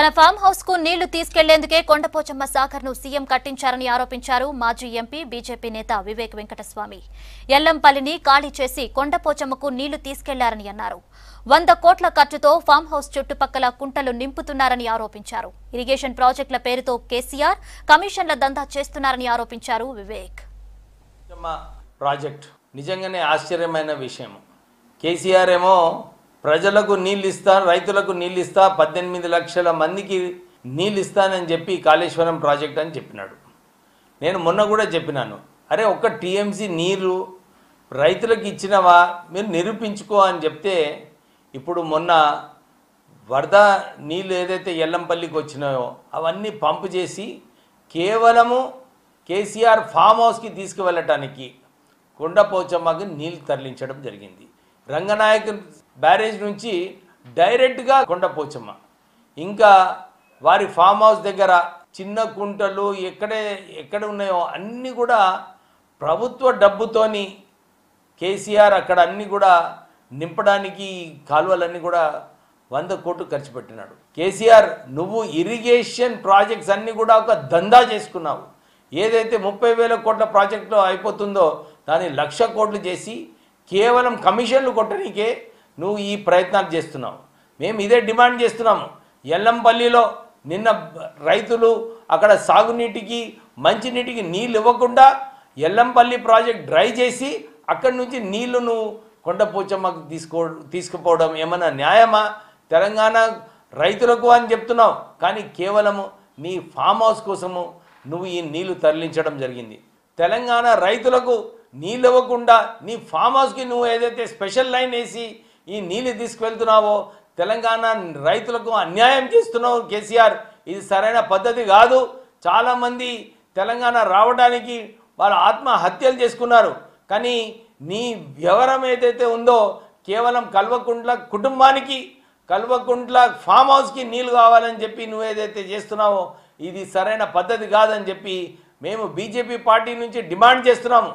తన farm house కు నీళ్లు తీసుకెళ్లేందుకే కొండపోచమ్మ సాగర్ ను సీఎం కట్టించారని ఆరోపించారు మాజీ ఎంపీ బీజేపీ నేత వివేక్ వెంకటస్వామి ఎల్లంపల్లిని ఖాళీ చేసి కొండపోచమ్మకు నీళ్లు తీసుకెళ్లారని అన్నారు వంద కోట్ల ఖర్చుతో ఫామ్ హౌస్ చుట్టుపక్కల కుంటలు నింపుతున్నారని ఆరోపించారు ఇరిగేషన్ ప్రాజెక్టుల పేరుతో కేసీఆర్ కమిషన్ల దందా చేస్తున్నారని ఆరోపించారు వివేక్ ప్రాజెక్ట్ నిజంగానే ఆశ్చర్యమైన విషయం కేసీఆర్ ఏమో ప్రజలకు నీళ్ళు ఇస్తా రైతులకు నీళ్ళు ఇస్తా పద్దెనిమిది లక్షల మందికి నీళ్ళు ఇస్తానని చెప్పి కాళేశ్వరం ప్రాజెక్ట్ అని చెప్పినాడు నేను మొన్న కూడా చెప్పినాను అరే ఒక్క టీఎంసీ నీరు రైతులకు ఇచ్చినవా మీరు నిరూపించుకో అని చెప్తే ఇప్పుడు మొన్న వరద నీళ్ళు ఏదైతే ఎల్లంపల్లికి వచ్చినాయో అవన్నీ పంపు చేసి కేవలము కేసీఆర్ ఫామ్ హౌస్కి తీసుకువెళ్ళటానికి కొండపోచమ్మకి నీళ్ళు తరలించడం జరిగింది రంగనాయకు బ్యారేజ్ నుంచి డైరెక్ట్గా కొండపోచమ్మ ఇంకా వారి ఫామ్ హౌస్ దగ్గర చిన్న కుంటలు ఎక్కడే ఎక్కడ ఉన్నాయో అన్నీ కూడా ప్రభుత్వ డబ్బుతోని కేసీఆర్ అక్కడ అన్నీ కూడా నింపడానికి కాలువలన్నీ కూడా వంద కోట్లు ఖర్చు పెట్టినాడు కేసీఆర్ నువ్వు ఇరిగేషన్ ప్రాజెక్ట్స్ అన్నీ కూడా ఒక దందా చేసుకున్నావు ఏదైతే ముప్పై వేల కోట్ల ప్రాజెక్టులో అయిపోతుందో దాన్ని లక్ష కోట్లు చేసి కేవలం కమిషన్లు కొట్టడానికే నువ్వు ఈ ప్రయత్నాలు చేస్తున్నావు మేము ఇదే డిమాండ్ చేస్తున్నాము ఎల్లంపల్లిలో నిన్న రైతులు అక్కడ సాగునీటికి మంచినీటికి నీళ్ళు ఇవ్వకుండా ఎల్లంపల్లి ప్రాజెక్ట్ డ్రై చేసి అక్కడి నుంచి నువ్వు కొండపోచమ్మకు తీసుకో తీసుకుపోవడం ఏమైనా న్యాయమా తెలంగాణ రైతులకు అని చెప్తున్నావు కానీ కేవలము నీ ఫామ్ హౌస్ కోసము నువ్వు ఈ నీళ్లు తరలించడం జరిగింది తెలంగాణ రైతులకు నీళ్ళు ఇవ్వకుండా నీ ఫామ్ హౌస్కి నువ్వు ఏదైతే స్పెషల్ లైన్ వేసి ఈ నీళ్ళు తీసుకువెళ్తున్నావో తెలంగాణ రైతులకు అన్యాయం చేస్తున్నావు కేసీఆర్ ఇది సరైన పద్ధతి కాదు చాలామంది తెలంగాణ రావడానికి వాళ్ళు ఆత్మహత్యలు చేసుకున్నారు కానీ నీ వ్యవహారం ఏదైతే ఉందో కేవలం కల్వకుంట్ల కుటుంబానికి కల్వకుంట్ల ఫామ్ హౌస్కి నీళ్ళు కావాలని చెప్పి నువ్వు ఏదైతే చేస్తున్నావో ఇది సరైన పద్ధతి కాదని చెప్పి మేము బీజేపీ పార్టీ నుంచి డిమాండ్ చేస్తున్నాము